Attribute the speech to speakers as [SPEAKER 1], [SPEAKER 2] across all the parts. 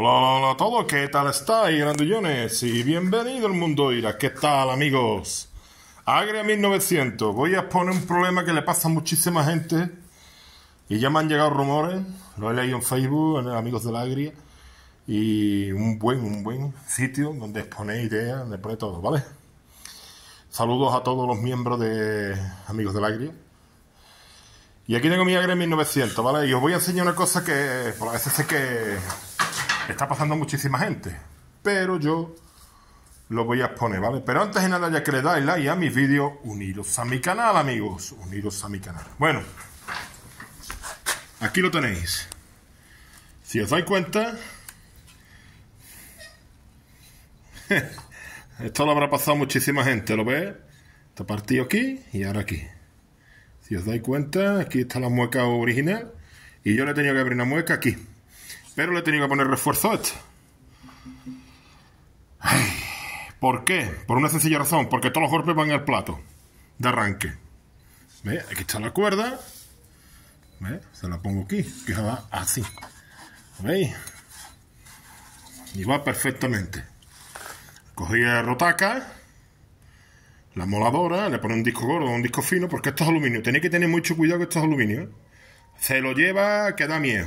[SPEAKER 1] Hola, a todos, ¿qué tal estáis, grandullones? Y bienvenido al mundo Ira, ¿qué tal, amigos? Agria 1900, voy a exponer un problema que le pasa a muchísima gente y ya me han llegado rumores, lo he leído en Facebook, en Amigos del Agria, y un buen, un buen sitio donde exponéis ideas, donde pone todo, ¿vale? Saludos a todos los miembros de Amigos del Agria. Y aquí tengo mi Agria 1900, ¿vale? Y os voy a enseñar una cosa que por a veces sé que está pasando muchísima gente, pero yo lo voy a exponer, ¿vale? Pero antes de nada, ya que le dais like a mis vídeos, Unidos a mi canal, amigos, Unidos a mi canal. Bueno, aquí lo tenéis. Si os dais cuenta, esto lo habrá pasado muchísima gente, ¿lo veis? Está partido aquí y ahora aquí. Si os dais cuenta, aquí está la mueca original y yo le tengo que abrir una mueca aquí. Pero le he tenido que poner refuerzo a este. ¿Por qué? Por una sencilla razón, porque todos los golpes van al plato de arranque. ¿Ve? Aquí está la cuerda. Se la pongo aquí, que va así. ¿Veis? Y va perfectamente. Cogí la rotaca, la moladora, le pone un disco gordo, un disco fino, porque esto es aluminio. Tenéis que tener mucho cuidado que esto es aluminio. Se lo lleva, que da miedo.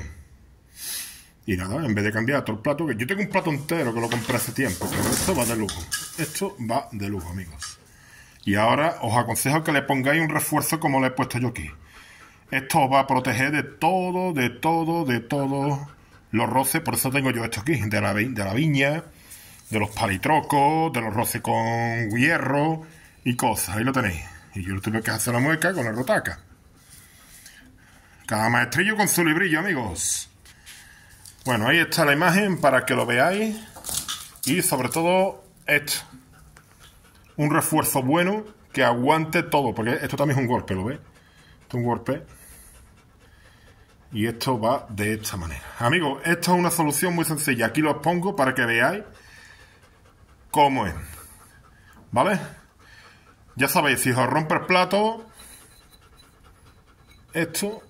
[SPEAKER 1] Y nada, en vez de cambiar todo el plato, que yo tengo un plato entero que lo compré hace tiempo, pero esto va de lujo. Esto va de lujo, amigos. Y ahora os aconsejo que le pongáis un refuerzo como lo he puesto yo aquí. Esto va a proteger de todo, de todo, de todo los roces. Por eso tengo yo esto aquí, de la, de la viña, de los palitrocos, de los roces con hierro y cosas. Ahí lo tenéis. Y yo lo tuve que hacer la mueca con la rotaca. Cada maestrillo con su librillo, amigos. Bueno, ahí está la imagen para que lo veáis. Y sobre todo, esto. Un refuerzo bueno que aguante todo. Porque esto también es un golpe, ¿lo ve? Esto es un golpe. Y esto va de esta manera. Amigos, esta es una solución muy sencilla. Aquí lo pongo para que veáis cómo es. ¿Vale? Ya sabéis, si os rompe el plato, esto...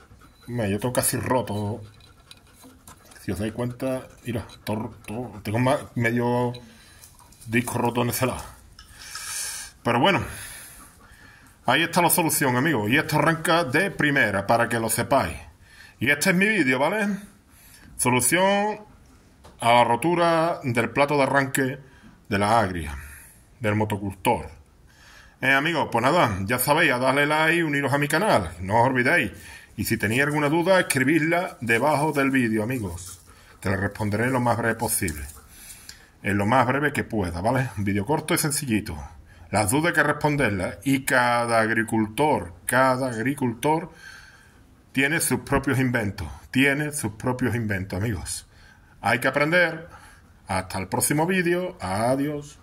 [SPEAKER 1] Me yo tengo casi roto si os dais cuenta, mira, todo, tengo medio disco roto en ese lado. Pero bueno, ahí está la solución, amigos. Y esto arranca de primera, para que lo sepáis. Y este es mi vídeo, ¿vale? Solución a la rotura del plato de arranque de la agria, del motocultor. Eh, amigos, pues nada, ya sabéis, a darle like y uniros a mi canal. No os olvidéis. Y si tenéis alguna duda, escribidla debajo del vídeo, amigos. Te la responderé lo más breve posible. En lo más breve que pueda, ¿vale? Un vídeo corto y sencillito. Las dudas que responderlas. Y cada agricultor, cada agricultor tiene sus propios inventos. Tiene sus propios inventos, amigos. Hay que aprender. Hasta el próximo vídeo. Adiós.